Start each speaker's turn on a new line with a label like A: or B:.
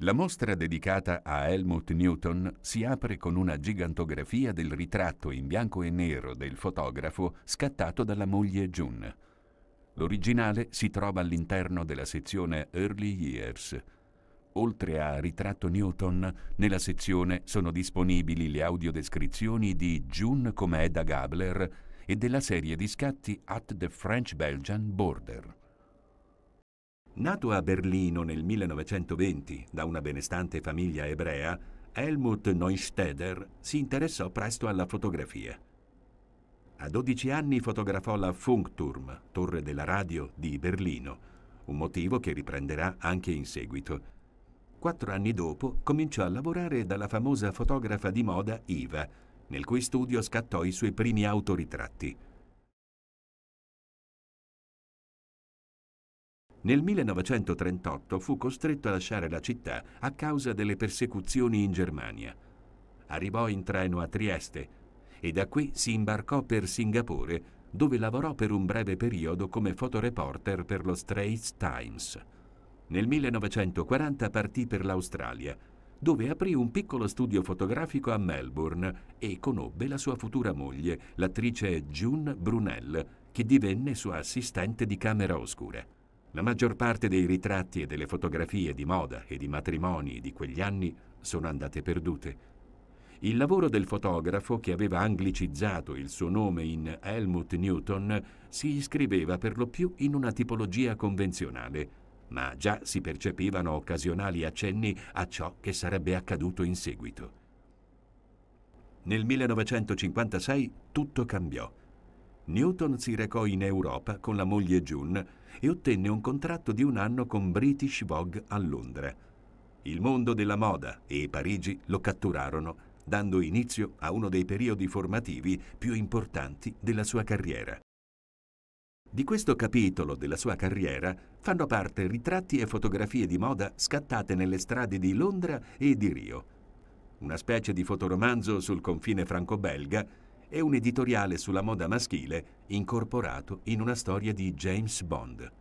A: La mostra dedicata a Helmut Newton si apre con una gigantografia del ritratto in bianco e nero del fotografo scattato dalla moglie June. L'originale si trova all'interno della sezione Early Years. Oltre a Ritratto Newton, nella sezione sono disponibili le audiodescrizioni di June come Edda Gabler e della serie di scatti At the French-Belgian Border. Nato a Berlino nel 1920 da una benestante famiglia ebrea, Helmut Neustädter si interessò presto alla fotografia. A 12 anni fotografò la Funkturm, torre della radio di Berlino, un motivo che riprenderà anche in seguito. Quattro anni dopo cominciò a lavorare dalla famosa fotografa di moda Iva, nel cui studio scattò i suoi primi autoritratti. Nel 1938 fu costretto a lasciare la città a causa delle persecuzioni in Germania. Arrivò in treno a Trieste e da qui si imbarcò per Singapore, dove lavorò per un breve periodo come fotoreporter per lo Straits Times. Nel 1940 partì per l'Australia, dove aprì un piccolo studio fotografico a Melbourne e conobbe la sua futura moglie, l'attrice June Brunel, che divenne sua assistente di camera oscura. La maggior parte dei ritratti e delle fotografie di moda e di matrimoni di quegli anni sono andate perdute. Il lavoro del fotografo, che aveva anglicizzato il suo nome in Helmut Newton, si iscriveva per lo più in una tipologia convenzionale, ma già si percepivano occasionali accenni a ciò che sarebbe accaduto in seguito. Nel 1956 tutto cambiò Newton si recò in Europa con la moglie June e ottenne un contratto di un anno con British Vogue a Londra. Il mondo della moda e Parigi lo catturarono, dando inizio a uno dei periodi formativi più importanti della sua carriera. Di questo capitolo della sua carriera fanno parte ritratti e fotografie di moda scattate nelle strade di Londra e di Rio. Una specie di fotoromanzo sul confine franco-belga e un editoriale sulla moda maschile incorporato in una storia di James Bond.